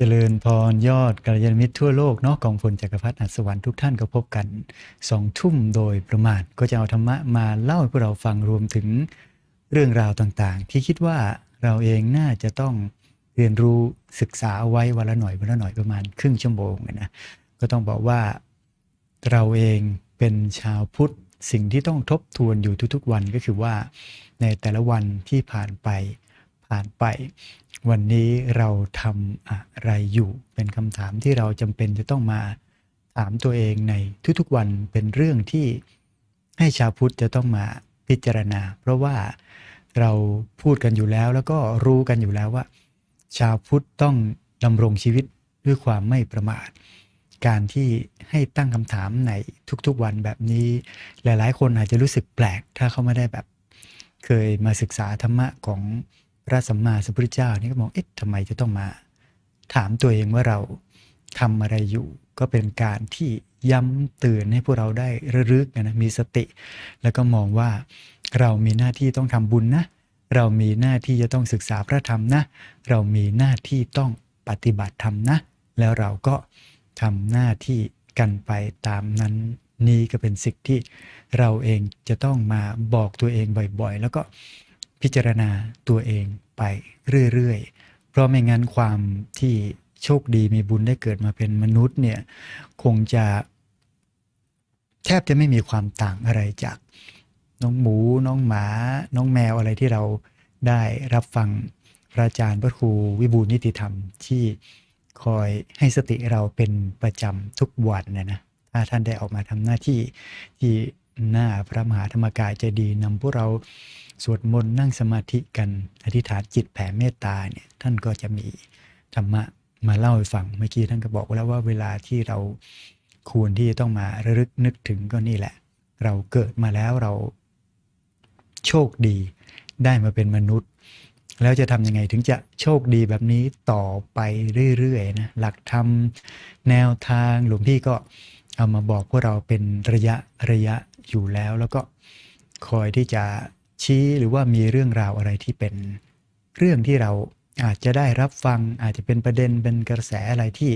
เจริญพรยอดกัลยาณมิตรทั่วโลกเนาะกองพลจักรพรรดิอัศวรรทุกท่านก็พบกันสองทุ่มโดยประมาณ ก็จะเอาธรรมะมาเล่าให้พวกเราฟังรวมถึงเรื่องราวต่าง ๆ ที่คิดว่าเราเองน่าจะต้องเรียนรู้ศึกษาไว้วันละหน่อยวันละหน่อยประมาณครึ่งชั่วโมงนะก็ต้องบอกว่าเราเองเป็นชาวพุทธสิ่งที่ต้องทบทวนอยู่ทุก ๆวันก็คือว่าในแต่ละวันที่ผ่านไปผ่านไปวันนี้เราทำอะไรอยู่เป็นคำถามที่เราจำเป็นจะต้องมาถามตัวเองในทุกๆวันเป็นเรื่องที่ให้ชาวพุทธจะต้องมาพิจารณา เพราะว่าเราพูดกันอยู่แล้วแล้วก็รู้กันอยู่แล้วว่า ชาวพุทธต้องดำรงชีวิตด้วยความไม่ประมาท การที่ให้ตั้งคำถามในทุกๆวันแบบนี้ หลายๆ คนอาจจะรู้สึกแปลก ถ้าเขาไม่ได้แบบเคยมาศึกษาธรรมะของพระสัมมาสัมพุทธเจ้านี่ก็มอง เอ๊ะทำไมจะต้องมา ถามตัวเองว่าเราทำอะไรอยู่ ก็เป็นการที่ย้ำเตือนให้พวกเราได้ระลึกนะ มีสติ แล้วก็มองว่าเรามีหน้าที่ต้องทำบุญนะ เรามีหน้าที่จะต้องศึกษาพระธรรมนะ เรามีหน้าที่ต้องปฏิบัติธรรมนะ แล้วเราก็ทำหน้าที่กันไปตามนั้น นี่ก็เป็นสิ่งที่ เราเองจะต้องมาบอกตัวเองบ่อย ๆ แล้วก็พิจารณาตัวเองไปเรื่อยๆ เพราะไม่งั้นความที่โชคดีมีบุญได้เกิดมาเป็นมนุษย์ เนี่ย คงจะแทบจะไม่มีความต่างอะไรจากน้องหมูน้องหมา น้องแมวอะไรที่เราได้รับฟังพระอาจารย์พระครูวิบูลนิติธรรมที่คอยให้สติเราเป็นประจำ ทุกวันเนี่ยนะถ้าท่านได้ออกมาทำหน้าที่ที่หน้าพระมหาธรรมกายจะดีนำพวกเราสวดมนต์นั่งสมาธิกันอธิษฐานจิตแผ่เมตตาเนี่ยท่านก็จะมีธรรมะมาเล่าให้ฟังเมื่อกี้ท่านก็บอกแล้วว่าเวลาที่เราควรที่จะต้องมาระลึกนึกถึงก็นี่แหละ เราเกิดมาแล้วเราโชคดีได้มาเป็นมนุษย์ แล้วจะทำยังไงถึงจะโชคดีแบบนี้ต่อไปเรื่อยๆนะหลักธรรมแนวทางหลวงพี่ก็เอามาบอกพวกเราเป็นระยะระยะอยู่แล้ว แล้วก็คอยที่จะชี้หรือว่ามีเรื่องราวอะไรที่เป็น เรื่องที่เราอาจจะได้รับฟังอาจจะเป็นประเด็นเป็นกระแสอะไรที่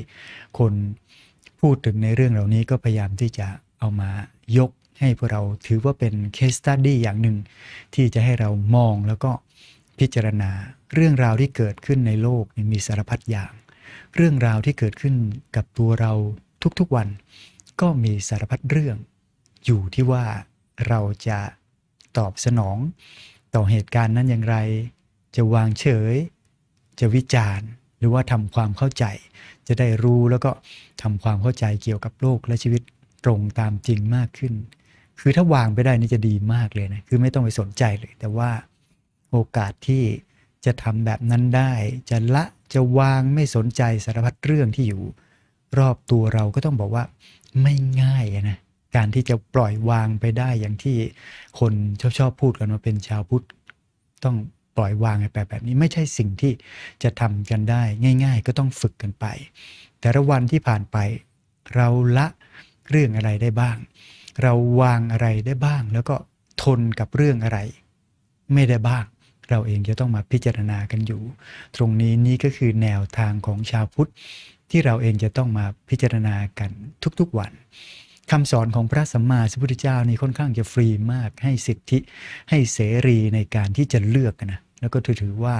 คนพูดถึงในเรื่องเหล่านี้ก็พยายามที่จะเอามายก ให้พวกเราถือว่าเป็นเคสตัดดี้อย่างหนึ่ง ที่จะให้เรามองแล้วก็พิจารณา เรื่องราวที่เกิดขึ้นในโลกมีสารพัดอย่าง เรื่องราวที่เกิดขึ้นกับตัวเราทุกๆวัน ก็มีสารพัดเรื่อง อยู่ที่ว่าเราจะตอบสนอง ต่อเหตุการณ์นั้นอย่างไรจะวางเฉยจะวิจารณ์หรือว่าทำความเข้าใจจะได้รู้แล้วก็ทำความเข้าใจเกี่ยวกับโลกและชีวิตตรงตามจริงมากขึ้น คือถ้าวางไปได้นี่จะดีมากเลยนะคือไม่ต้องไปสนใจเลย แต่ว่าโอกาสที่ จะทำแบบนั้นได้ จะละจะวางไม่สนใจสารพัดเรื่องที่อยู่ รอบตัวเราก็ต้องบอกว่าไม่ง่ายนะการที่จะปล่อยวางไปได้อย่างที่คนชอบชอบพูดกันว่าเป็นชาวพุทธ ต้องปล่อยวางไปแบบนี้ไม่ใช่สิ่งที่จะทำกันได้ง่ายๆ ก็ต้องฝึกกันไป แต่ละวันที่ผ่านไปเราละเรื่องอะไรได้บ้าง เราวางอะไรได้บ้าง แล้วก็ทนกับเรื่องอะไร ไม่ได้บ้าง เราเองจะต้องมาพิจารณากันอยู่ ตรงนี้นี่ก็คือแนวทางของชาวพุทธที่เราเองจะต้องมาพิจารณากันทุกๆวันคำสอนของพระสัมมาสัมพุทธเจ้านี่ค่อนข้างจะฟรีมาก ให้สิทธิให้เสรีในการที่จะเลือกนะแล้วก็ถือว่า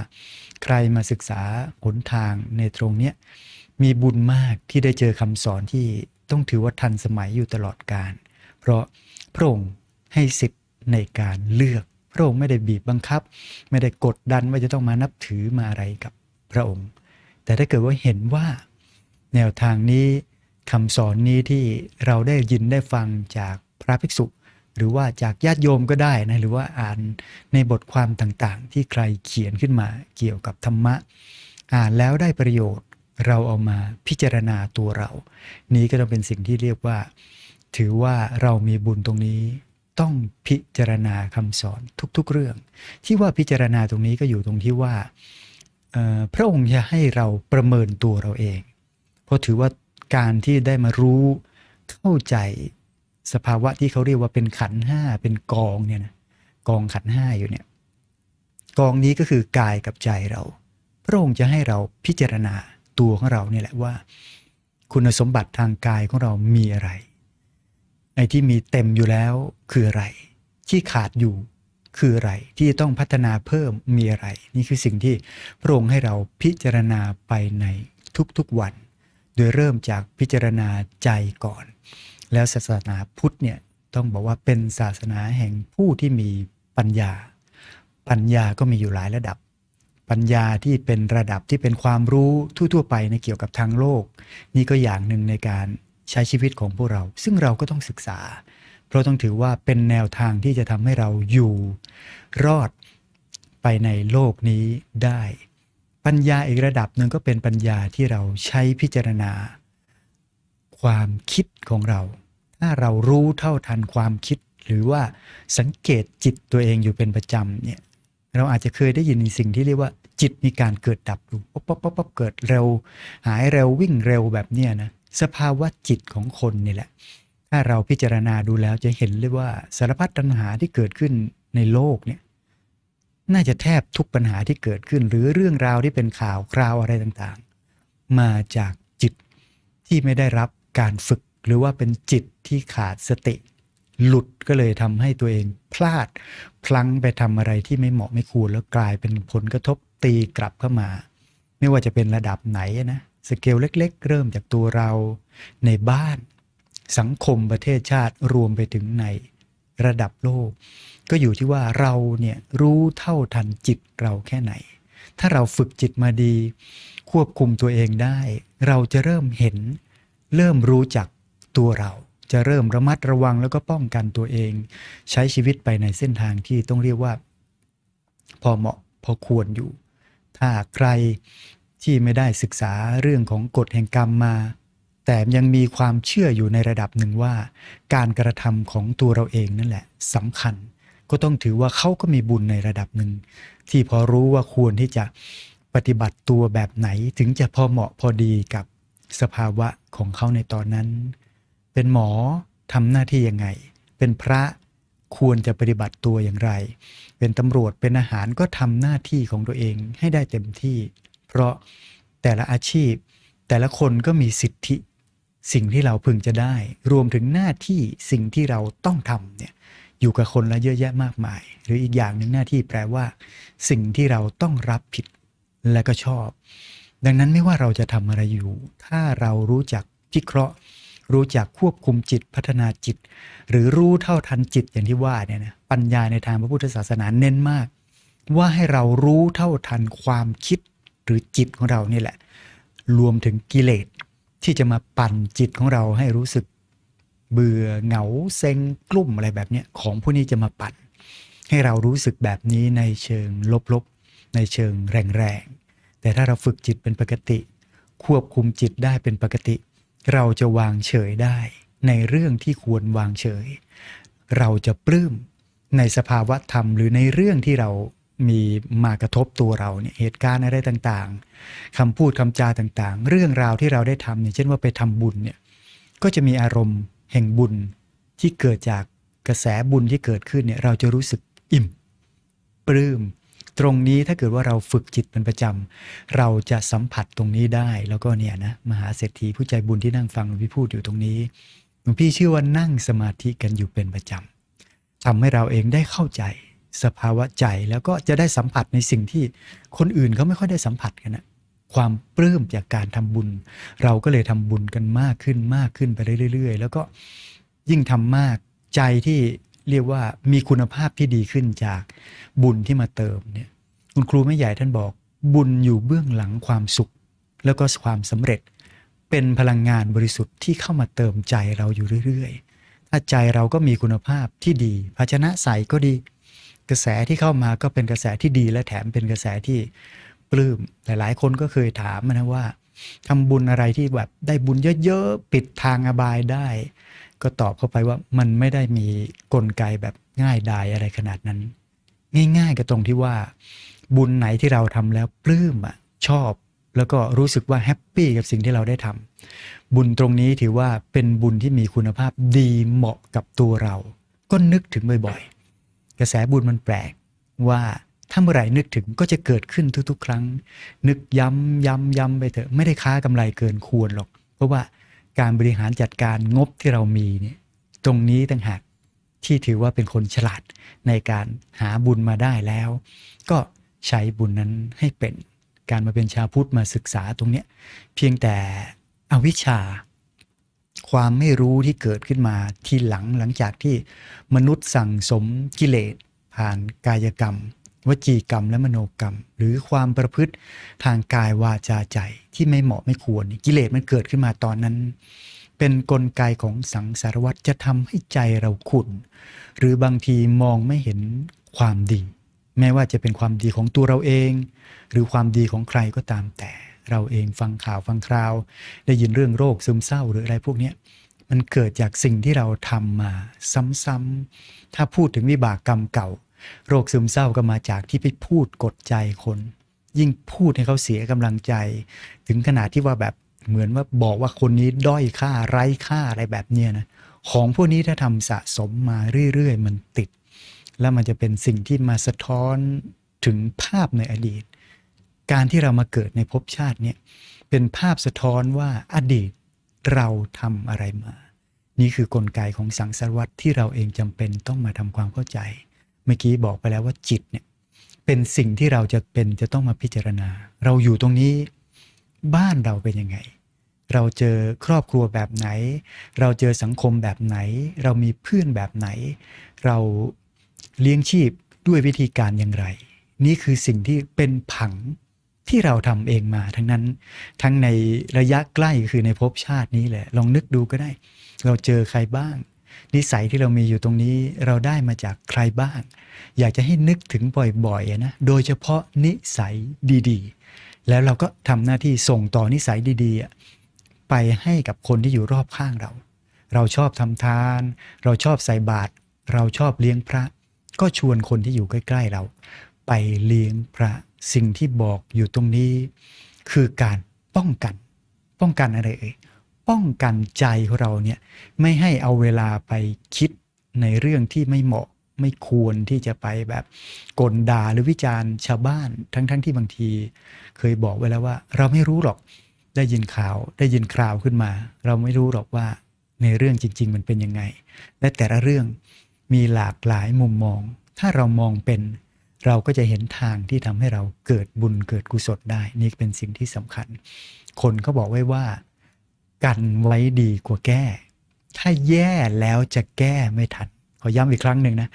ใครมาศึกษาหนทางในตรงเนี้ยมีบุญมากที่ได้เจอคำสอนที่ต้องถือว่าทันสมัยอยู่ตลอดการ เพราะพระองค์ให้สิทธิในการเลือก พระองค์ไม่ได้บีบบังคับ ไม่ได้กดดันว่าจะต้องมานับถือมาอะไรกับพระองค์ แต่ถ้าเกิดว่าเห็นว่าแนวทางนี้คำสอนนี้ที่เราได้ยินได้ฟังจากพระภิกษุ หรือว่าจากญาติโยมก็ได้นะ หรือว่าอ่านในบทความต่าง ๆ ที่ใครเขียนขึ้นมาเกี่ยวกับธรรมะอ่านแล้วได้ประโยชน์เราเอามาพิจารณาตัวเรา นี้ก็จะเป็นสิ่งที่เรียกว่า ถือว่าเรามีบุญตรงนี้ต้องพิจารณาคำสอนทุก ๆ เรื่อง ที่ว่าพิจารณาตรงนี้ก็อยู่ตรงที่ว่าพระองค์จะให้เราประเมินตัวเราเอง เพราะถือว่าการที่ได้มารู้ เข้าใจสภาวะที่เขาเรียกว่าเป็นขันห้าเป็นกองเนี่ยนะกองขันห้าอยู่เนี่ยกองนี้ก็คือกายกับใจเรา พระองค์จะให้เราพิจารณาตัวของเราเนี่ยแหละว่าคุณสมบัติทางกายของเรามีอะไรไอ้ที่มีเต็มอยู่แล้วคืออะไร ที่ขาดอยู่คืออะไร ที่ต้องพัฒนาเพิ่มมีอะไร นี่คือสิ่งที่พระองค์ให้เราพิจารณาไปในทุกๆวันโดยเริ่มจากพิจารณาใจก่อน แล้วศาสนาพุทธเนี่ยต้องบอกว่าเป็นศาสนาแห่งผู้ที่มีปัญญา ปัญญาก็มีอยู่หลายระดับ ปัญญาที่เป็นระดับที่เป็นความรู้ทั่ว ๆ ไปในเกี่ยวกับทางโลก นี่ก็อย่างหนึ่งในการใช้ชีวิตของพวกเรา ซึ่งเราก็ต้องศึกษา เพราะต้องถือว่าเป็นแนวทางที่จะทำให้เราอยู่รอดไปในโลกนี้ได้ปัญญาอีกระดับหนึ่งก็เป็นปัญญาที่เราใช้พิจารณา ความคิดของเรา ถ้าเรารู้เท่าทันความคิดหรือว่าสังเกตจิตตัวเองอยู่เป็นประจำเนี่ยเราอาจจะเคยได้ยินสิ่งที่เรียกว่าจิตมีการเกิดดับอยู่ป๊บป๊บป๊บปบเกิดเร็ว หายเร็ววิ่งเร็วแบบเนี้ยนะสภาวะจิตของคนนี่แหละ ถ้าเราพิจารณาดูแล้วจะเห็นเลยว่าสารพัดตัณหาที่เกิดขึ้นในโลกเนี่ยน่าจะแทบทุกปัญหาที่เกิดขึ้นหรือเรื่องราวที่เป็นข่าวคราวอะไรต่างๆ มาจากจิตที่ไม่ได้รับการฝึก หรือว่าเป็นจิตที่ขาดสติ หลุดก็เลยทำให้ตัวเองพลาดพลั้งไปทำอะไรที่ไม่เหมาะไม่ควรแล้วกลายเป็นผลกระทบตีกลับเข้ามา ไม่ว่าจะเป็นระดับไหนนะสเกลเล็กๆ เริ่มจากตัวเราในบ้านสังคมประเทศชาติรวมไปถึงในระดับโลก ก็อยู่ที่ว่าเราเนี่ยรู้เท่าทันจิตเราแค่ไหน ถ้าเราฝึกจิตมาดี ควบคุมตัวเองได้ เราจะเริ่มเห็นเริ่มรู้จักตัวเรา จะเริ่มระมัดระวังแล้วก็ป้องกันตัวเอง ใช้ชีวิตไปในเส้นทางที่ต้องเรียกว่า พอเหมาะพอควรอยู่ ถ้าใครที่ไม่ได้ศึกษาเรื่องของกฎแห่งกรรมมาแต่ยังมีความเชื่ออยู่ในระดับหนึ่งว่า การกระทำของตัวเราเองนั่นแหละ สำคัญ ก็ต้องถือว่าเขาก็มีบุญในระดับหนึ่งที่พอรู้ว่าควรที่จะปฏิบัติตัวแบบไหน ถึงจะพอเหมาะพอดีกับสภาวะของเขาในตอนนั้น เป็นหมอทำหน้าที่ยังไง เป็นพระควรจะปฏิบัติตัวอย่างไร เป็นตำรวจเป็นอาหารก็ทำหน้าที่ของตัวเองให้ได้เต็มที่ เพราะแต่ละอาชีพ แต่ละคนก็มีสิทธิสิ่งที่เราพึงจะได้ รวมถึงหน้าที่สิ่งที่เราต้องทำเนี่ย อยู่กับคนละเยอะแยะมากมาย หรืออีกอย่างหนึ่งหน้าที่แปลว่า สิ่งที่เราต้องรับผิดและก็ชอบ ดังนั้นไม่ว่าเราจะทำอะไรอยู่ ถ้าเรารู้จักพิเคราะห์ รู้จักควบคุมจิตพัฒนาจิต หรือรู้เท่าทันจิตอย่างที่ว่าเนี่ยนะ ปัญญาในทางพระพุทธศาสนาเน้นมาก ว่าให้เรารู้เท่าทันความคิดหรือจิตของเรานี่แหละ รวมถึงกิเลสที่จะมาปั่นจิตของเราให้รู้สึกเบื่อเหงาเซ็งกลุ่มอะไรแบบนี้ของพวกนี้จะมาปั่น ให้เรารู้สึกแบบนี้ในเชิงลบๆ ในเชิงแรงๆ แต่ถ้าเราฝึกจิตเป็นปกติ ควบคุมจิตได้เป็นปกติ เราจะวางเฉยได้ ในเรื่องที่ควรวางเฉย เราจะปลื้ม ในสภาวะธรรม หรือในเรื่องที่เรามีมากระทบตัวเราเนี่ย เหตุการณ์อะไรต่างๆ คำพูดคำจาต่างๆ เรื่องราวที่เราได้ทำเนี่ยเช่นว่าไปทำบุญเนี่ยก็จะมีอารมณ์แห่งบุญที่เกิดจากกระแสบุญที่เกิดขึ้นเนี่ยเราจะรู้สึกอิ่ม ปลื้มตรงนี้ถ้าเกิดว่าเราฝึกจิตเป็นประจำ เราจะสัมผัสตรงนี้ได้แล้วก็เนี่ยนะมหาเศรษฐีผู้ใจบุญที่นั่งฟังหลวงพี่พูดอยู่ตรงนี้หลวงพี่เชื่อว่านั่งสมาธิกันอยู่เป็นประจำทำให้เราเองได้เข้าใจสภาวะใจแล้วก็จะได้สัมผัสในสิ่งที่คนอื่นเขาไม่ค่อยได้สัมผัสกันนะความปลื้มจากการทำบุญ เราก็เลยทำบุญกันมากขึ้นมากขึ้นไปเรื่อยๆ แล้วก็ยิ่งทำมากใจที่เรียกว่ามีคุณภาพที่ดีขึ้นจากบุญที่มาเติมเนี่ย คุณครูแม่ใหญ่ท่านบอก บุญอยู่เบื้องหลังความสุข แล้วก็ความสำเร็จ เป็นพลังงานบริสุทธิ์ที่เข้ามาเติมใจเราอยู่เรื่อยๆถ้าใจเราก็มีคุณภาพที่ดี ภาชนะใสก็ดีกระแสที่เข้ามาก็เป็นกระแสที่ดีและแถมเป็นกระแสที่ปลื้มหลายๆคนก็เคยถามนะว่าทำบุญอะไรที่แบบได้บุญเยอะๆ ปิดทางอบายได้ ก็ตอบเข้าไปว่ามันไม่ได้มีกลไกแบบง่ายดายอะไรขนาดนั้น ง่ายๆก็ตรงที่ว่า บุญไหนที่เราทำแล้วปลื้มอ่ะชอบแล้วก็รู้สึกว่าแฮปปี้กับสิ่งที่เราได้ทำบุญตรงนี้ถือว่าเป็นบุญที่มีคุณภาพดีเหมาะกับตัวเราก็นึกถึงบ่อยๆกระแสบุญมันแปลกว่าถ้าเมื่อไหร่นึกถึงก็จะเกิดขึ้นทุกๆ ครั้ง นึกย้ำย้ำย้ำไปเถอะ ไม่ได้ค้ากำไรเกินควรหรอกเพราะว่าการบริหารจัดการงบที่เรามีเนี่ยตรงนี้ต่างหากที่ถือว่าเป็นคนฉลาดในการหาบุญมาได้แล้ว ก็ใช้บุญนั้นให้เป็นการมาเป็นชาวพุทธมาศึกษาตรงเนี้ยเพียงแต่อวิชชาความไม่รู้ที่เกิดขึ้นมาทีหลังหลังจากที่มนุษย์สั่งสมกิเลส ผ่านกายกรรม วจีกรรมและมโนกรรม หรือความประพฤติทางกายวาจาใจที่ไม่เหมาะไม่ควร กิเลสมันเกิดขึ้นมาตอนนั้น เป็นนกลไกของสังสารวัฏจะทำให้ใจเราขุ่น หรือบางทีมองไม่เห็นความดีแม้ว่าจะเป็นความดีของตัวเราเอง หรือความดีของใครก็ตามแต่เราเองฟังข่าวฟังคราว ได้ยินเรื่องโรคซึมเศร้าหรืออะไรพวกนี้มันเกิดจากสิ่งที่เราทำมาซ้ำๆถ้าพูดถึงวิบากกรรมเก่า โรคซึมเศร้าก็มาจากที่ไปพูดกดใจคน ยิ่งพูดให้เขาเสียกำลังใจ ถึงขนาดที่ว่าแบบเหมือนว่าบอกว่าคนนี้ด้อยค่าไร้ค่าอะไรแบบเนี้ยนะของพวกนี้ถ้าทำสะสมมาเรื่อย ๆ มันติด แล้วมันจะเป็นสิ่งที่มาสะท้อนถึงภาพในอดีตการที่เรามาเกิดในภพชาติเนี่ยเป็นภาพสะท้อนว่าอดีตเราทำอะไรมา นี่คือกลไกของสังสารวัตรที่เราเองจำเป็นต้องมาทำความเข้าใจ เมื่อกี้บอกไปแล้วว่าจิตเนี่ย เป็นสิ่งที่เราจะเป็นจะต้องมาพิจารณา เราอยู่ตรงนี้บ้านเราเป็นยังไง เราเจอครอบครัวแบบไหน เราเจอสังคมแบบไหน เรามีเพื่อนแบบไหน เราเลี้ยงชีพด้วยวิธีการอย่างไร นี่คือสิ่งที่เป็นผังที่เราทำเองมาทั้งนั้นทั้งในระยะใกล้คือในภพชาตินี้แหละลองนึกดูก็ได้ เราเจอใครบ้าง นิสัยที่เรามีอยู่ตรงนี้เราได้มาจากใครบ้าง อยากจะให้นึกถึงบ่อยๆนะโดยเฉพาะนิสัยดี ๆ แล้วเราก็ทำหน้าที่ส่งต่อนิสัยดีๆไปให้กับคนที่อยู่รอบข้างเรา เราชอบทำทาน เราชอบใส่บาตรเราชอบเลี้ยงพระ ก็ชวนคนที่อยู่ใกล้ๆเรา ไปเลี้ยงพระสิ่งที่บอกอยู่ตรงนี้ คือการป้องกัน ป้องกันอะไรเอ่ยป้องกันใจของเราเนี่ยไม่ให้เอาเวลาไปคิดในเรื่องที่ไม่เหมาะ ไม่ควรที่จะไปแบบ กลด่าหรือวิจารณ์ชาวบ้านทั้งๆทที่บางที เคยบอกไว้แล้วว่า เราไม่รู้หรอกได้ยินข่าวได้ยินคราวขึ้นมา เราไม่รู้หรอกว่าในเรื่องจริง ๆ มันเป็นยังไง และแต่ละเรื่องมีหลากหลายมุมมอง ถ้าเรามองเป็นเราก็จะเห็นทางที่ทำให้เราเกิดบุญเกิดกุศลได้ นี่เป็นสิ่งที่สำคัญ คนเขาบอกไว้ว่า กันไว้ดีกว่าแก้ ถ้าแย่แล้วจะแก้ไม่ทันขอย้ำอีกครั้งหนึ่งนะ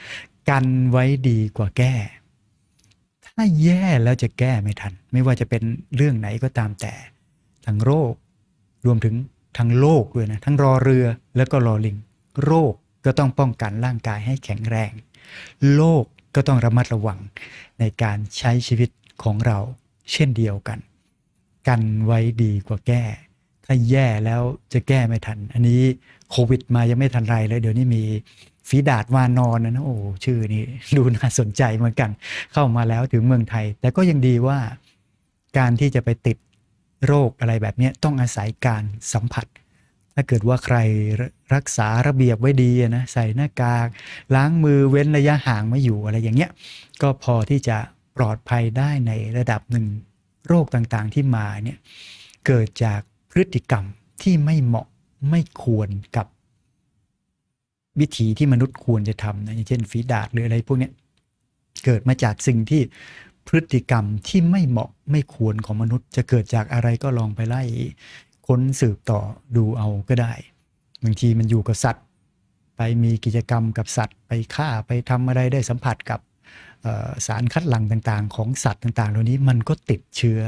กันไว้ดีกว่าแก้ ถ้าแย่แล้วจะแก้ไม่ทันไม่ว่าจะเป็นเรื่องไหนก็ตามแต่ ทั้งโรครวมถึงทั้งโลกด้วยนะทั้งรอเรือแล้วก็รอลิงโรคก็ต้องป้องกันร่างกายให้แข็งแรงโลกก็ต้องระมัดระวังในการใช้ชีวิตของเราเช่นเดียวกัน กันไว้ดีกว่าแก้ ถ้าแย่แล้วจะแก้ไม่ทัน อันนี้โควิดมายังไม่ทันไรเลยเดี๋ยวนี้มีฝีดาดวานอนนะโอ้ชื่อนี้ดูน่าสนใจเหมือนกันเข้ามาแล้วถึงเมืองไทย แต่ก็ยังดีว่าการที่จะไปติดโรคอะไรแบบนี้ต้องอาศัยการสัมผัสถ้าเกิดว่าใครรักษาระเบียบไว้ดีนะใส่หน้ากากล้างมือเว้นระยะห่างไม่อยู่อะไรอย่างเงี้ยก็พอที่จะปลอดภัยได้ในระดับหนึ่งโรคต่างๆที่มาเนี่ยเกิดจากพฤติกรรมที่ไม่เหมาะไม่ควรกับ วิถีที่มนุษย์ควรจะทำนะอย่างเช่นฝีดาดหรืออะไรพวกนี้เกิดมาจากสิ่งที่พฤติกรรมที่ไม่เหมาะไม่ควรของมนุษย์ จะเกิดจากอะไรก็ลองไปไล่ค้นสืบต่อดูเอาก็ได้ บางทีมันอยู่กับสัตว์ ไปมีกิจกรรมกับสัตว์ ไปฆ่าไปทำอะไรได้สัมผัสกับสารคัดหลั่งต่างๆของสัตว์ต่างๆเหล่านี้มันก็ติดเชื้อ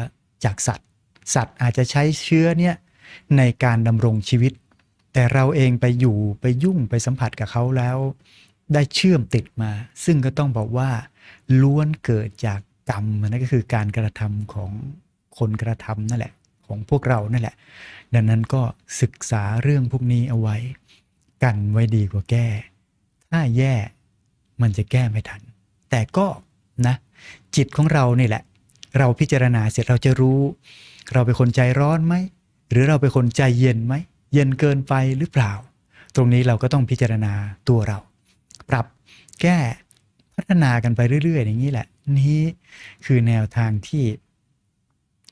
จากสัตว์ สัตว์อาจจะใช้เชื้อเนี่ยในการดำรงชีวิต แต่เราเองไปอยู่ไปยุ่งไปสัมผัสกับเขาแล้วได้เชื่อมติดมา ซึ่งก็ต้องบอกว่าล้วนเกิดจากกรรมนั่นก็คือการกระทำของคนกระทำนั่นแหละของพวกเรานั่นแหละ ดังนั้นก็ศึกษาเรื่องพวกนี้เอาไว้ กันไว้ดีกว่าแก้ ถ้าแย่มันจะแก้ไม่ทัน แต่ก็นะ จิตของเรานี่แหละ เราพิจารณาเสร็จเราจะรู้ เราเป็นคนใจร้อนไหม หรือเราเป็นคนใจเย็นไหม เย็นเกินไปหรือเปล่า ตรงนี้เราก็ต้องพิจารณาตัวเรา ปรับแก้พัฒนากันไปเรื่อยๆ อย่างนี้แหละ นี่คือแนวทางที่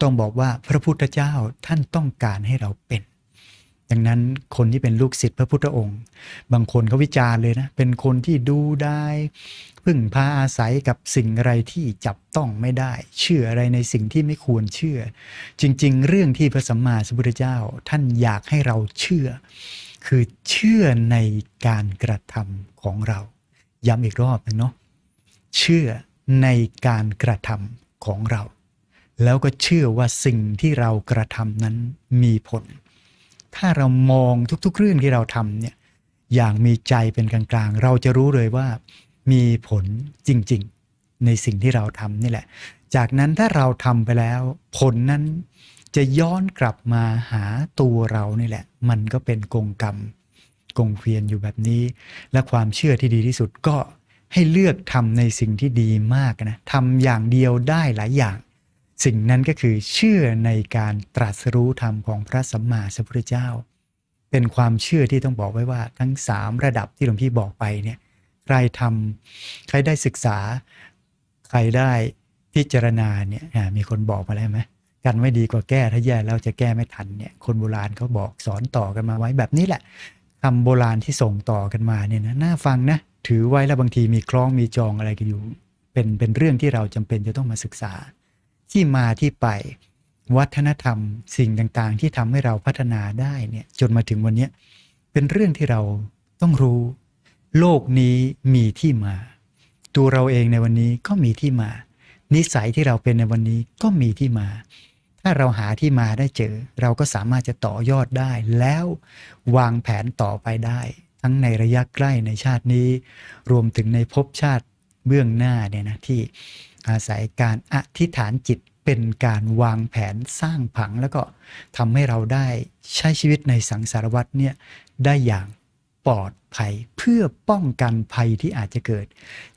ต้องบอกว่าพระพุทธเจ้าท่านต้องการให้เราเป็น ดังนั้นคนที่เป็นลูกศิษย์พระพุทธองค์ บางคนเขาวิจารณ์เลยนะ เป็นคนที่ดูได้พึ่งพาอาศัยกับสิ่งอะไรที่จับต้องไม่ได้ เชื่ออะไรในสิ่งที่ไม่ควรเชื่อ จริงๆ เรื่องที่พระสัมมาสัมพุทธเจ้าท่านอยากให้เราเชื่อ คือเชื่อในการกระทำของเรา ย้ำอีกรอบนึงเนาะ เชื่อในการกระทำของเราแล้วก็เชื่อว่าสิ่งที่เรากระทำนั้นมีผล ถ้าเรามองทุกๆเรื่องที่เราทำเนี่ย อย่างมีใจเป็นกลางๆ เราจะรู้เลยว่ามีผลจริงๆ ในสิ่งที่เราทำนี่แหละ จากนั้นถ้าเราทำไปแล้ว ผลนั้นจะย้อนกลับมาหาตัวเรานี่แหละ มันก็เป็นกงกรรมกงเวียนอยู่แบบนี้ และความเชื่อที่ดีที่สุดก็ให้เลือกทำในสิ่งที่ดีมากนะทำอย่างเดียวได้หลายอย่างสิ่งนั้นก็คือเชื่อในการตรัสรู้ธรรมของพระสัมมาสัมพุทธเจ้า เป็นความเชื่อที่ต้องบอกไว้ว่าทั้ง3ระดับที่หลวงพี่บอกไปเนี่ยใครทำใครได้ศึกษา ใครได้พิจารณาเนี่ยมีคนบอกมาแล้วไหมกันไม่ดีกว่าแก้ ถ้าแย่เราจะแก้ไม่ทันเนี่ยคนโบราณเขาบอกสอนต่อกันมาไว้แบบนี้แหละคำโบราณที่ส่งต่อกันมาเนี่ยนะน่าฟังนะถือไว้แล้วบางทีมีคล้องมีจองอะไรกันอยู่เป็นเป็นเรื่องที่เราจำเป็นจะต้องมาศึกษาที่มาที่ไปวัฒนธรรมสิ่งต่างๆ ที่ทำให้เราพัฒนาได้เนี่ยจนมาถึงวันนี้เป็นเรื่องที่เราต้องรู้ โลกนี้มีที่มา ตัวเราเองในวันนี้ก็มีที่มา นิสัยที่เราเป็นในวันนี้ก็มีที่มา ถ้าเราหาที่มาได้เจอเราก็สามารถจะต่อยอดได้ แล้ววางแผนต่อไปได้ทั้งในระยะใกล้ในชาตินี้ รวมถึงในภพชาติเบื้องหน้าเนี่ยนะที่อาศัยการอธิษฐานจิตเป็นการวางแผนสร้างผังแล้วก็ทำให้เราได้ใช้ชีวิตในสังสารวัตเนี่ยได้อย่างปลอดภัยเพื่อป้องกันภัยที่อาจจะเกิด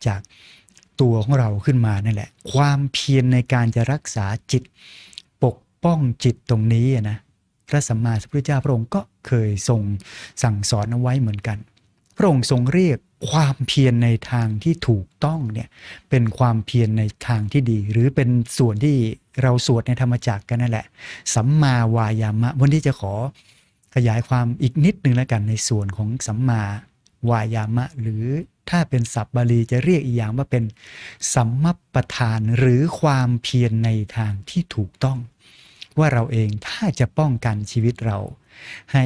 จากตัวของเราขึ้นมานั่นแหละความเพียรในการจะรักษาจิตปกป้องจิตตรงนี้นะพระสัมมาสัมพุทธเจ้าพระองค์ก็เคยทรงสั่งสอนเอาไว้เหมือนกัน พระองค์ทรงเรียกความเพียรในทางที่ถูกต้องเนี่ยเป็นความเพียรในทางที่ดี หรือเป็นส่วนที่เราสวดในธรรมจักรกันนั่นแหละ สัมมาวายามะ วันที่จะขอขยายความอีกนิดนึงแล้วกัน ในส่วนของสัมมาวายามะ หรือถ้าเป็นศัพท์บาลีจะเรียกอีกอย่างว่าเป็น สัมมประธานหรือความเพียรในทางที่ถูกต้อง ว่าเราเองถ้าจะป้องกันชีวิตเราให้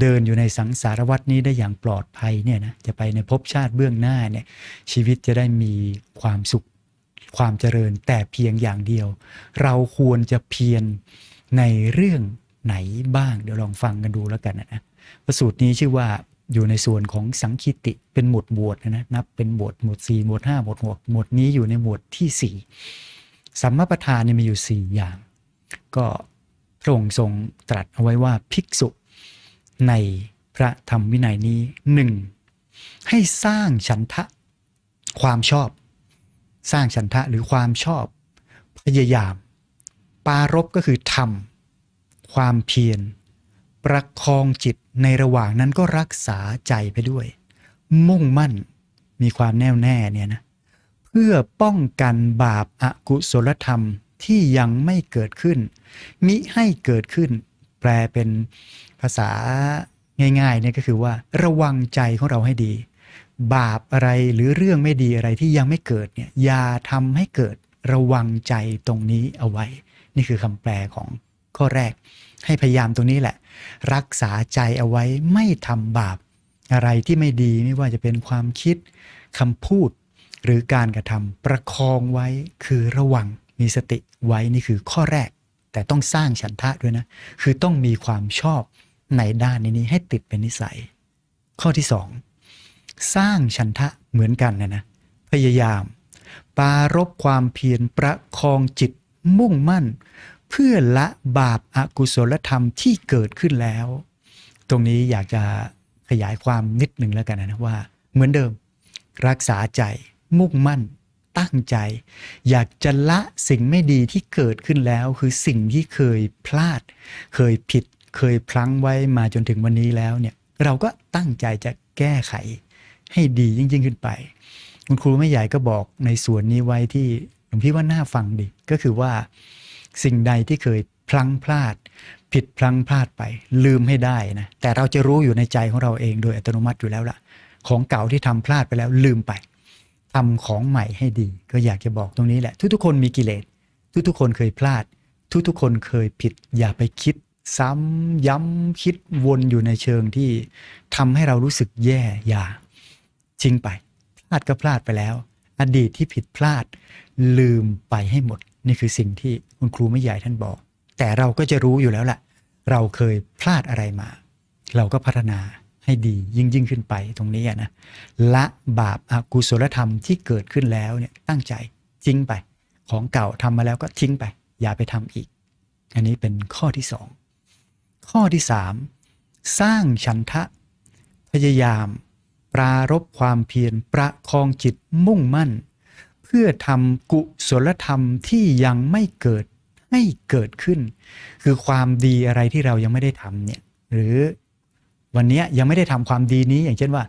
เดินอยู่ในสังสารวัตนี้ได้อย่างปลอดภัยเนี่ยนะจะไปในภพชาติเบื้องหน้าเนี่ยชีวิตจะได้มีความสุขความเจริญแต่เพียงอย่างเดียว เราควรจะเพียรในเรื่องไหนบ้าง เดี๋ยวลองฟังกันดูแล้วกันนะประสูตรนี้ชื่อว่าอยู่ในส่วนของสังคิติเป็นหมวดบวชนะนับเป็นหมวดหมวด 4 หมวด5หมวด6หมวดนี้อยู่ในหมวดที่ 4 สัมมาประธานเนี่ยมีอยู่ 4 อย่าง ก็พระองค์ทรงตรัสเอาไว้ว่าภิกษุในพระธรรมวินัยนี้หนึ่งให้สร้างฉันทะ ความชอบ สร้างฉันทะหรือความชอบ พยายาม ปารบก็คือทำความเพียรประคองจิตในระหว่างนั้นก็รักษาใจไปด้วย มุ่งมั่นมีความแน่วแน่เนี่ยนะ เพื่อป้องกันบาปอากุศลธรรมที่ยังไม่เกิดขึ้น มิให้เกิดขึ้นแปลเป็นภาษาง่ายๆเนี่ยก็คือว่าระวังใจของเราให้ดี บาปอะไรหรือเรื่องไม่ดีอะไรที่ยังไม่เกิดเนี่ยอย่าทำให้เกิดระวังใจตรงนี้เอาไว้ นี่คือคำแปลของข้อแรกให้พยายามตรงนี้แหละ รักษาใจเอาไว้ไม่ทำบาปอะไรที่ไม่ดีไม่ว่าจะเป็นความคิดคำพูด หรือการกระทำประคองไว้ คือระวังมีสติไว้นี่คือข้อแรกแต่ต้องสร้างฉันทะด้วยนะ คือต้องมีความชอบ ในด้านนี้ให้ติดเป็นนิสัย ข้อที่สอง สร้างฉันทะเหมือนกันนะนะ พยายาม ปารบความเพียรประคองจิตมุ่งมั่น เพื่อละบาปอากุศลธรรมที่เกิดขึ้นแล้ว ตรงนี้อยากจะขยายความนิดหนึ่งแล้วกันนะว่า เหมือนเดิม รักษาใจมุ่งมั่นตั้งใจอยากจะละสิ่งไม่ดีที่เกิดขึ้นแล้วคือสิ่งที่เคยพลาด เคยผิดเคยพลั้งไว้มาจนถึงวันนี้แล้วเนี่ย เราก็ตั้งใจจะแก้ไขให้ดียิ่งยิ่งขึ้นไปคุณครูแม่ใหญ่ก็บอกในส่วนนี้ไว้ที่ผมพี่ว่าน่าฟังดีก็คือว่าสิ่งใดที่เคยพลั้งพลาด ผิดพลั้งพลาดไปลืมให้ได้นะแต่เราจะรู้อยู่ในใจของเราเองโดยอัตโนมัติอยู่แล้วล่ะ ของเก่าที่ทำพลาดไปแล้ว ลืมไปทำของใหม่ให้ดีก็อยากจะบอกตรงนี้แหละ ทุกๆคนมีกิเลสทุกๆคนเคยพลาด ทุกๆคนเคยผิด อย่าไปคิด ซ้ำย้ำคิดวนอยู่ในเชิงที่ ทำให้เรารู้สึกแย่อย่าชิงไป พลาดก็พลาดไปแล้ว อดีตที่ผิดพลาด ลืมไปให้หมด นี่คือสิ่งที่ คุณครูไม่ใหญ่ท่านบอก แต่เราก็จะรู้อยู่แล้วแหละเราเคยพลาดอะไรมา เราก็พัฒนาให้ดียิ่ง ยิ่ง ขึ้นไปตรงนี้นะ ละบาปอากุศลธรรมที่เกิดขึ้นแล้วเนี่ยตั้งใจทิ้งไป ของเก่าทำมาแล้วก็ทิ้งไป อย่าไปทำอีก อันนี้เป็นข้อที่สองข้อที่สามสร้างฉันทะพยายาม ปรารบความเพียรประคองจิตมุ่งมั่น เพื่อทำกุศลธรรมที่ยังไม่เกิดให้เกิดขึ้น คือความดีอะไรที่เรายังไม่ได้ทำเนี่ยหรือวันนี้ยังไม่ได้ทำความดีนี้อย่างเช่นว่า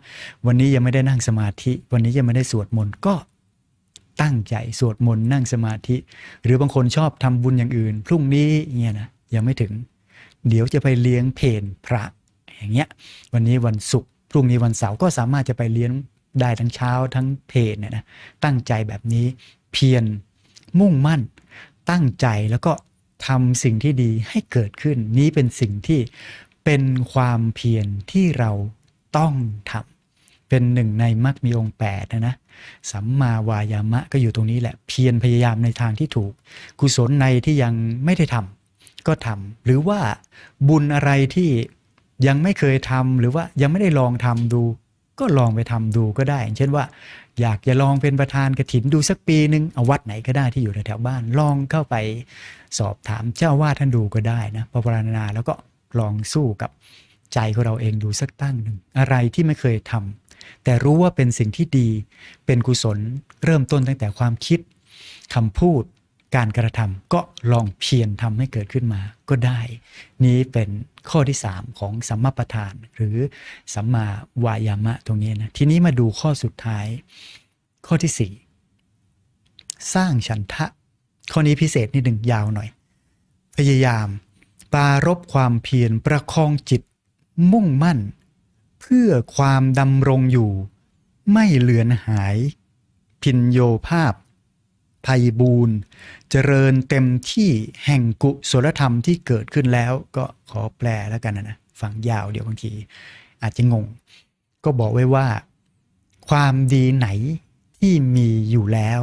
วันนี้ยังไม่ได้นั่งสมาธิ วันนี้ยังไม่ได้สวดมนต์ก็ตั้งใจสวดมนต์นั่งสมาธิ หรือบางคนชอบทำบุญอย่างอื่น พรุ่งนี้เนี่ยนะยังไม่ถึงเดี๋ยวจะไปเลี้ยงเพนพระ อย่างเงี้ยวันนี้วันศุกร์พรุ่งนี้วันเสาร์ก็สามารถจะไปเลี้ยงได้ทั้งเช้าทั้งเพนเนี่ยนะตั้งใจแบบนี้เพียรมุ่งมั่น ตั้งใจแล้วก็ทำสิ่งที่ดีให้เกิดขึ้น นี้เป็นสิ่งที่เป็นความเพียรที่เราต้องทำเป็นหนึ่งในมรรคมีองแปดนะนะสัมมาวายามะก็อยู่ตรงนี้แหละ เพียรพยายามในทางที่ถูก กุศลในที่ยังไม่ได้ทำก็ทำหรือว่าบุญอะไรที่ยังไม่เคยทำหรือว่ายังไม่ได้ลองทำดู ก็ลองไปทำดูก็ได้ เช่นว่า อยากจะลองเป็นประธานกระถินดูสักปีหนึ่งเอาวัดไหนก็ได้ที่อยู่แถวบ้าน ลองเข้าไป สอบถามเจ้าวาดท่านดูก็ได้นะพอปราณนาแล้วก็ลองสู้กับใจของเราเองดูสักตั้งหนึ่ง อะไรที่ไม่เคยทำ แต่รู้ว่าเป็นสิ่งที่ดีเป็นกุศลเริ่มต้นตั้งแต่ความคิดคำพูดการกระทำก็ลองเพียรทำให้เกิดขึ้นมาก็ได้ นี้เป็นข้อที่ 3 ของสัมมาประธาน หรือสัมมาวายามะตรงนี้นะ ทีนี้มาดูข้อสุดท้าย ข้อที่ 4 สร้างฉันทะข้อนี้พิเศษนิดหนึ่งยาวหน่อย พยายามปารบความเพียรประคองจิตมุ่งมั่น เพื่อความดำรงอยู่ ไม่เลือนหายพินโยภาพภัยบูนเจริญเต็มที่แห่งกุศลธรรมที่เกิดขึ้นแล้วก็ขอแปลแล้วกันนะฟังยาวเดี๋ยวบางที อาจจะงง ก็บอกไว้ว่า ความดีไหนที่มีอยู่แล้ว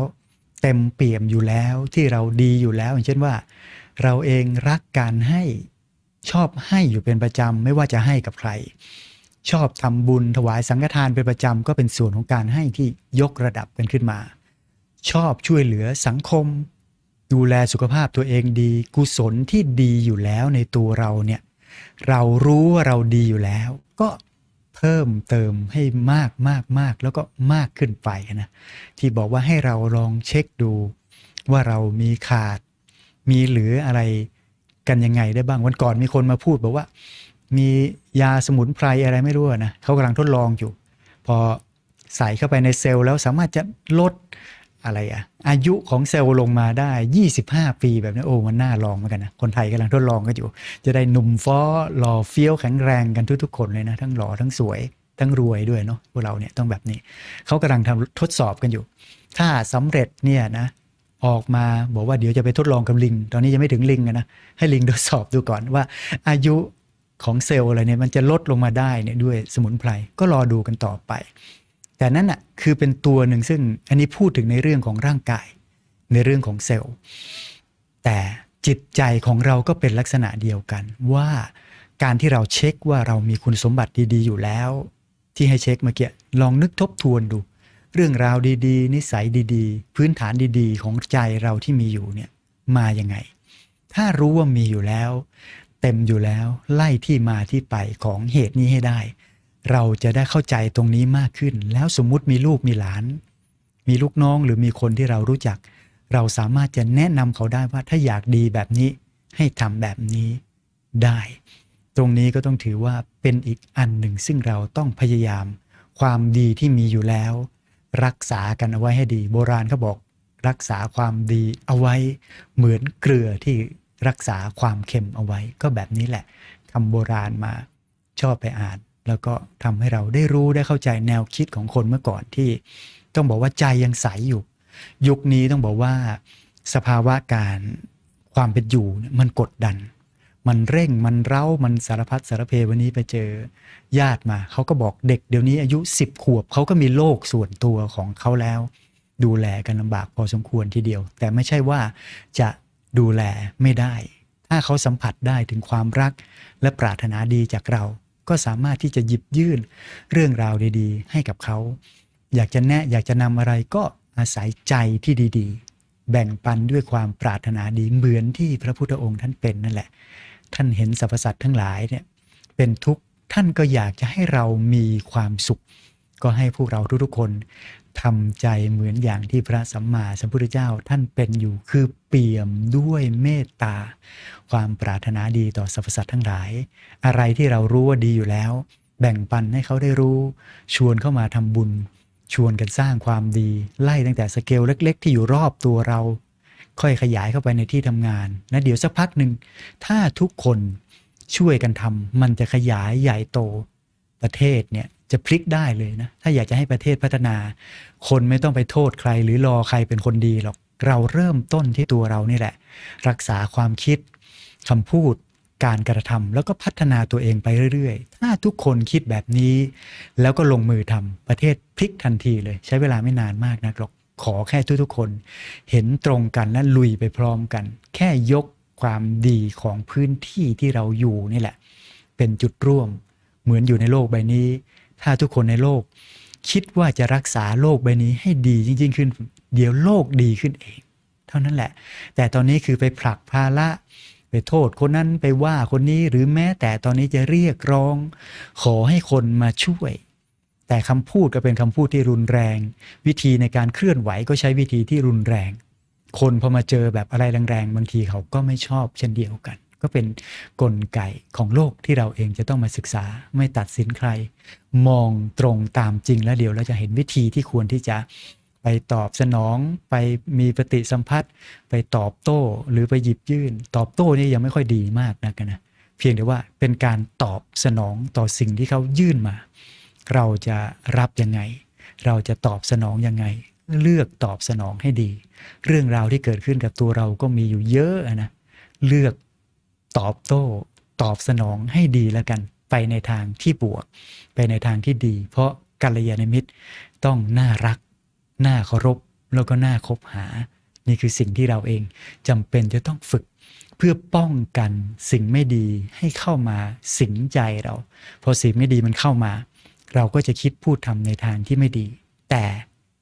เต็มเปี่ยมอยู่แล้วที่เราดีอยู่แล้ว อย่างเช่นว่าเราเองรักการให้ชอบให้อยู่เป็นประจำ ไม่ว่าจะให้กับใคร ชอบทำบุญถวายสังฆทานเป็นประจำ ก็เป็นส่วนของการให้ที่ยกระดับกันขึ้นมา ชอบช่วยเหลือสังคม ดูแลสุขภาพตัวเองดี กุศลที่ดีอยู่แล้วในตัวเราเนี่ย เรารู้ว่าเราดีอยู่แล้ว ก็เพิ่มเติมให้มากมากมากแล้วก็มากขึ้นไปนะที่บอกว่าให้เราลองเช็คดูว่าเรามีขาดมีหรืออะไรกันยังไงได้บ้างวันก่อนมีคนมาพูดบอกว่า มียาสมุนไพรอะไรไม่รู้นะเขากำลังทดลองอยู่ พอใส่เข้าไปในเซลล์ แล้วสามารถจะลดอะไรอะอายุของเซลล์ลงมาได้ 25 ปีแบบนี้โอ้มันน่าลองเหมือนกันนะคนไทยกำลังทดลองกันอยู่ จะได้หนุ่มฟ้อหล่อเฟี้ยวแข็งแรงกันทุก ๆคนเลยนะ ทั้งหล่อทั้งสวย ทั้งรวยด้วยเนาะพวกเราเนี่ยต้องแบบนี้เขากำลังทำทดสอบกันอยู่ ถ้าสำเร็จเนี่ยนะออกมาบอกว่าเดี๋ยวจะไปทดลองกับลิง ตอนนี้ยังไม่ถึงลิงนะ ให้ลิงทดสอบดูก่อนว่าอายุของเซลล์อะไรเนี่ยมันจะลดลงมาได้เนี่ยด้วยสมุนไพรก็รอดูกันต่อไป แต่นั่นอ่ะคือเป็นตัวหนึ่งซึ่งอันนี้พูดถึงในเรื่องของร่างกายในเรื่องของเซลล์ แต่จิตใจของเราก็เป็นลักษณะเดียวกันว่าการที่เราเช็คว่าเรามีคุณสมบัติดีๆ อยู่แล้ว ที่ให้เช็คเมื่อกี้ลองนึกทบทวนดูเรื่องราวดีๆ นิสัยดีๆ พื้นฐานดีๆ ของใจเราที่มีอยู่เนี่ยมายังไง ถ้ารู้ว่ามีอยู่แล้ว เต็มอยู่แล้วไล่ที่มาที่ไปของเหตุนี้ให้ได้ เราจะได้เข้าใจตรงนี้มากขึ้น แล้วสมมุติมีลูกมีหลาน มีลูกน้องหรือมีคนที่เรารู้จัก เราสามารถจะแนะนำเขาได้ว่าถ้าอยากดีแบบนี้ให้ทำแบบนี้ได้ ตรงนี้ก็ต้องถือว่าเป็นอีกอันหนึ่งซึ่งเราต้องพยายาม ความดีที่มีอยู่แล้วรักษากันเอาไว้ให้ดี โบราณเขาบอกรักษาความดีเอาไว้ เหมือนเกลือที่รักษาความเค็มเอาไว้ ก็แบบนี้แหละคำโบราณมาชอบไปอ่านแล้วก็ทำให้เราได้รู้ได้เข้าใจแนวคิดของคนเมื่อก่อนที่ ต้องบอกว่าใจยังใสอยู่ ยุคนี้ต้องบอกว่าสภาวะการความเป็นอยู่มันกดดันมันเร่งมันเร้ามันสารพัดสารเพวันนี้ไปเจอ ญาติมาเขาก็บอกเด็กเดี๋ยวนี้อายุ 10ขวบเขาก็มีโลกส่วนตัวของเขาแล้ว ดูแลกันลำบากพอสมควรทีเดียว แต่ไม่ใช่ว่าจะดูแลไม่ได้ ถ้าเขาสัมผัสได้ถึงความรักและปรารถนาดีจากเราก็สามารถที่จะหยิบยื่นเรื่องราวดีๆ ให้กับเขาอยากจะแนะอยากจะนำอะไรก็อาศัยใจที่ดีๆ แบ่งปันด้วยความปรารถนาดีเหมือนที่พระพุทธองค์ท่านเป็นนั่นแหละท่านเห็นสรรพสัตว์ทั้งหลายเนี่ย เป็นทุกข์ท่านก็อยากจะให้เรามีความสุข ก็ให้พวกเราทุกๆคนทำใจเหมือนอย่างที่พระสัมมาสัมพุทธเจ้าท่านเป็นอยู่คือเปี่ยมด้วยเมตตา ความปรารถนาดีต่อสรรพสัตว์ทั้งหลาย อะไรที่เรารู้ว่าดีอยู่แล้ว แบ่งปันให้เขาได้รู้ ชวนเข้ามาทำบุญ ชวนกันสร้างความดีไล่ตั้งแต่สเกลเล็ก ๆ ที่อยู่รอบตัวเราค่อยขยายเข้าไปในที่ทำงานนะเดี๋ยวสักพักหนึ่ง ถ้าทุกคนช่วยกันทำมันจะขยายใหญ่โตประเทศเนี่ยจะพลิกได้เลยนะถ้าอยากจะให้ประเทศพัฒนา คนไม่ต้องไปโทษใครหรือรอใครเป็นคนดีหรอก เราเริ่มต้นที่ตัวเรานี่แหละ รักษาความคิดคำพูดการกระทำแล้วก็พัฒนาตัวเองไปเรื่อยๆ ถ้าทุกคนคิดแบบนี้แล้วก็ลงมือทำประเทศพลิกทันทีเลยใช้เวลาไม่นานมากนักหรอกขอแค่ทุกๆคนเห็นตรงกันและลุยไปพร้อมกัน แค่ยกความดีของพื้นที่ที่เราอยู่นี่แหละ เป็นจุดร่วมเหมือนอยู่ในโลกใบนี้ ถ้าทุกคนในโลก คิดว่าจะรักษาโลกใบนี้ให้ดีจริงๆ ขึ้น เดี๋ยวโลกดีขึ้นเอง เท่านั้นแหละ แต่ตอนนี้คือไปผลักภาระไปโทษคนนั้นไปว่าคนนี้หรือแม้แต่ตอนนี้จะเรียกร้อง ขอให้คนมาช่วยแต่คำพูดก็เป็นคำพูดที่รุนแรง วิธีในการเคลื่อนไหวก็ใช้วิธีที่รุนแรง คนพอมาเจอแบบอะไรแรงๆบางทีเขาก็ไม่ชอบเช่นเดียวกัน ก็เป็นนกลไกของโลกที่เราเองจะต้องมาศึกษาไม่ตัดสินใคร มองตรงตามจริงแล้วเดียวเราจะเห็นวิธีที่ควรที่จะไปตอบสนอง ไปมีปฏิสัมพัทธ์ไปตอบโต้หรือไปหยิบยื่น ตอบโต้นี่ยังไม่ค่อยดีมากนักนะเพียงแต่ว่าเป็นการตอบสนองต่อสิ่งที่เขายื่นมาเราจะรับยังไง เราจะตอบสนองยังไง เลือกตอบสนองให้ดี เรื่องราวที่เกิดขึ้นกับตัวเราก็มีอยู่เยอะนะ เลือกตอบโต้ตอบสนองให้ดีแล้วกันไปในทางที่บวก ไปในทางที่ดี เพราะกัลยาณมิตรต้องน่ารัก น่าเคารพแล้วก็น่าคบหานี่คือสิ่งที่เราเองจำเป็นจะต้องฝึก เพื่อป้องกันสิ่งไม่ดีให้เข้ามาสิงใจเราพอสิ่งไม่ดีมันเข้ามาเราก็จะคิดพูดทำในทางที่ไม่ดี แต่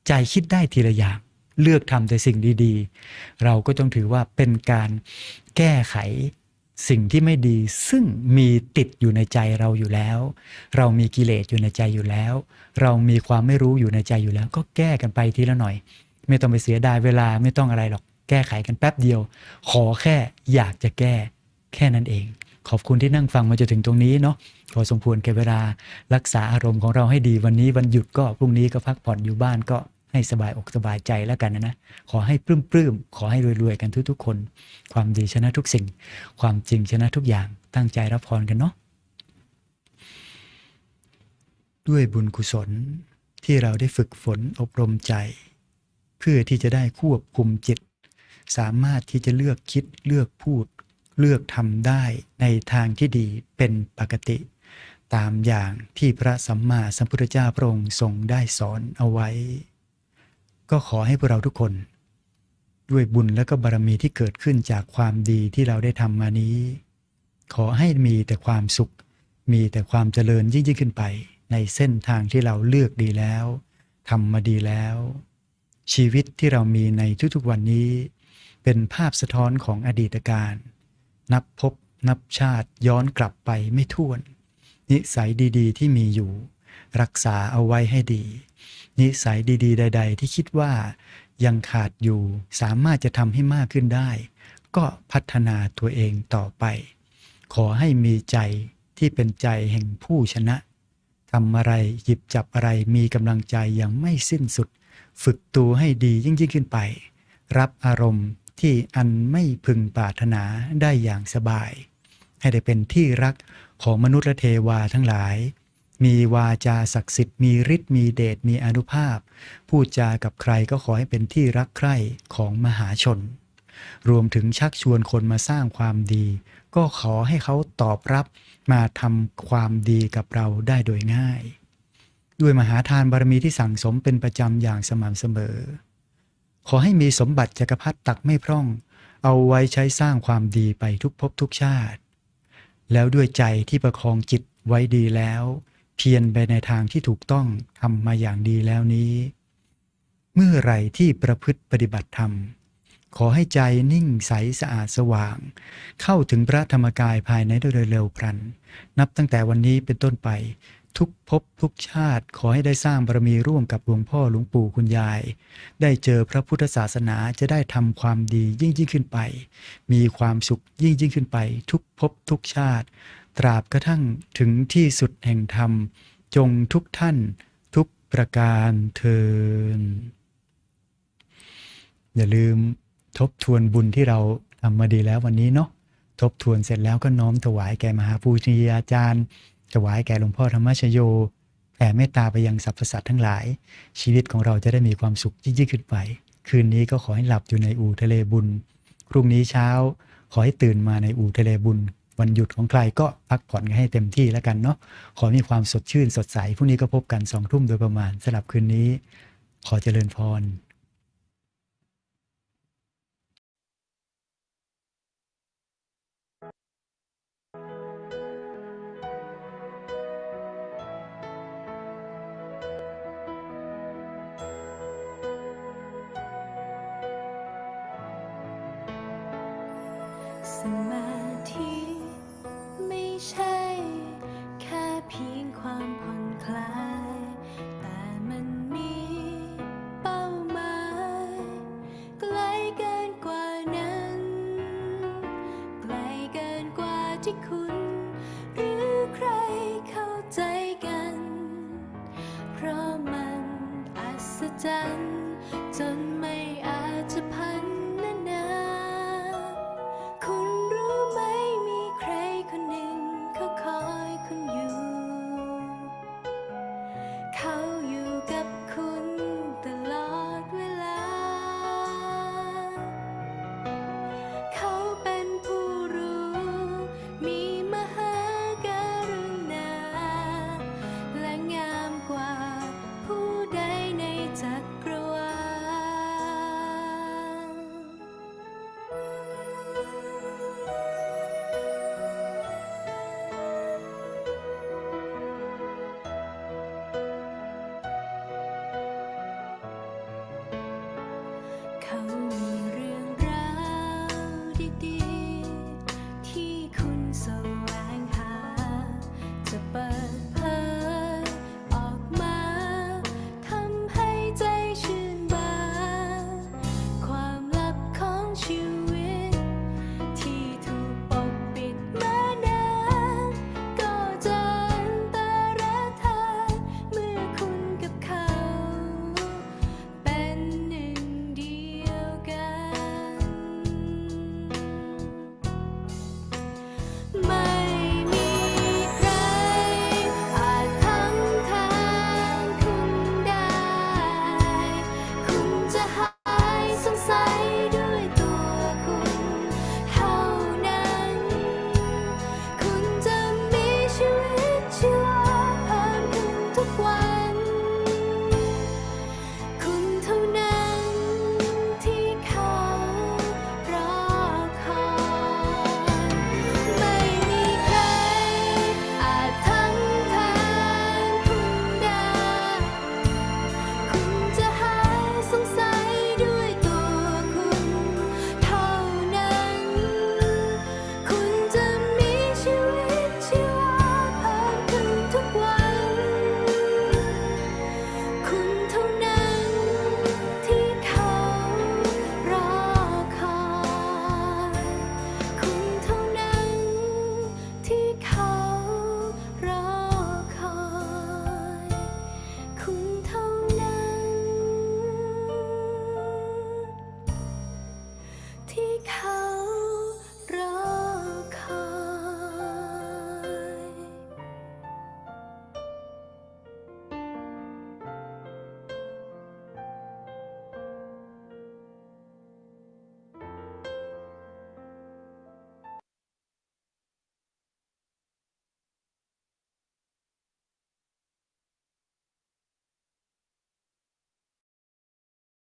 ใจคิดได้ทีละอย่างเลือกทำแต่สิ่งดี ๆ เราก็ต้องถือว่าเป็นการแก้ไขสิ่งที่ไม่ดี ซึ่งมีติดอยู่ในใจเราอยู่แล้ว เรามีกิเลสอยู่ในใจอยู่แล้ว เรามีความไม่รู้อยู่ในใจอยู่แล้ว ก็แก้กันไปทีละหน่อย ไม่ต้องไปเสียดายเวลาไม่ต้องอะไรหรอกแก้ไขกันแป๊บเดียว ขอแค่อยากจะแก้แค่นั้นเอง ขอบคุณที่นั่งฟังมาจนถึงตรงนี้เนาะพอสมควรแก่เวลา รักษาอารมณ์ของเราให้ดีวันนี้ วันหยุดก็พรุ่งนี้ก็พักผ่อนอยู่บ้านก็ให้สบายอก สบายใจแล้วกันนะนะขอให้ปลื้มปลื้มขอให้รวยๆ กันทุกๆ คน ความดีชนะทุกสิ่งความจริงชนะทุกอย่างตั้งใจรับพรกันเนาะด้วยบุญกุศลที่เราได้ฝึกฝนอบรมใจ เพื่อที่จะได้ควบคุมจิต สามารถที่จะเลือกคิดเลือกพูด เลือกทำได้ในทางที่ดีเป็นปกติตามอย่างที่พระสัมมาสัมพุทธเจ้าพระองค์ทรงได้สอนเอาไว้ ก็ขอให้พวกเราทุกคน ด้วยบุญและก็บารมีที่เกิดขึ้นจากความดีที่เราได้ทำมานี้ ขอให้มีแต่ความสุข มีแต่ความเจริญยิ่งยิ่งขึ้นไป ในเส้นทางที่เราเลือกดีแล้ว ทำมาดีแล้ว ชีวิตที่เรามีในทุกๆวันนี้ เป็นภาพสะท้อนของอดีตการ นับพบนับชาติย้อนกลับไปไม่ท้วนนิสัยดีๆ ที่มีอยู่ รักษาเอาไว้ให้ดี นิสัยดีๆใด ๆ ที่คิดว่ายังขาดอยู่สามารถจะทำให้มากขึ้นได้ ก็พัฒนาตัวเองต่อไป ขอให้มีใจที่เป็นใจแห่งผู้ชนะทำอะไรหยิบจับอะไรมีกำลังใจอย่างไม่สิ้นสุด ฝึกตัวให้ดียิ่ง ยิ่งขึ้นไป รับอารมณ์ที่อันไม่พึงปรารถนาได้อย่างสบาย ให้ได้เป็นที่รักของมนุษย์และเทวาทั้งหลาย มีวาจาศักดิ์สิทธิ์มีฤทธิ์มีเดชมีอนุภาพ พูดจากับใครก็ขอให้เป็นที่รักใคร่ของมหาชน รวมถึงชักชวนคนมาสร้างความดี ก็ขอให้เขาตอบรับมาทำความดีกับเราได้โดยง่าย ด้วยมหาทานบารมีที่สั่งสมเป็นประจำอย่างสม่ำเสมอ ขอให้มีสมบัติจักรพรรดิตักไม่พร่อง เอาไว้ใช้สร้างความดีไปทุกภพทุกชาติแล้วด้วยใจที่ประคองจิตไว้ดีแล้ว เพียรไปในทางที่ถูกต้องทำมาอย่างดีแล้วนี้ เมื่อไรที่ประพฤติปฏิบัติธรรม ขอให้ใจนิ่งใสสะอาดสว่าง เข้าถึงพระธรรมกายภายในโดยเร็วพรัน นับตั้งแต่วันนี้เป็นต้นไปทุกภพทุกชาติขอให้ได้สร้างบารมีร่วมกับหลวงพ่อหลวงปู่คุณยาย ได้เจอพระพุทธศาสนาจะได้ทำความดียิ่งยิ่งขึ้นไป มีความสุขยิ่งยิ่งขึ้นไป ทุกภพทุกชาติตราบกระทั่งถึงที่สุดแห่งธรรมจงทุกท่านทุกประการเทินอย่าลืมทบทวนบุญที่เราทำมาดีแล้ววันนี้เนาะทบทวนเสร็จแล้วก็น้อมถวายแก่มหาปูชนียาจารย์ถวายแก่หลวงพ่อธรรมชโยแผ่เมตตาไปยังสรรพสัตว์ทั้งหลาย ชีวิตของเราจะได้มีความสุขยิ่งขึ้นไป คืนนี้ก็ขอให้หลับอยู่ในอู่ทะเลบุญพรุ่งนี้เช้าขอให้ตื่นมาในอู่ทะเลบุญ วันหยุดของใครก็พักผ่อนกันให้เต็มที่แล้วกันเนาะขอมีความสดชื่นสดใสพรุ่งนี้ก็พบกันสองทุ่มโดยประมาณสำหรับคืนนี้ ขอเจริญพร一滴。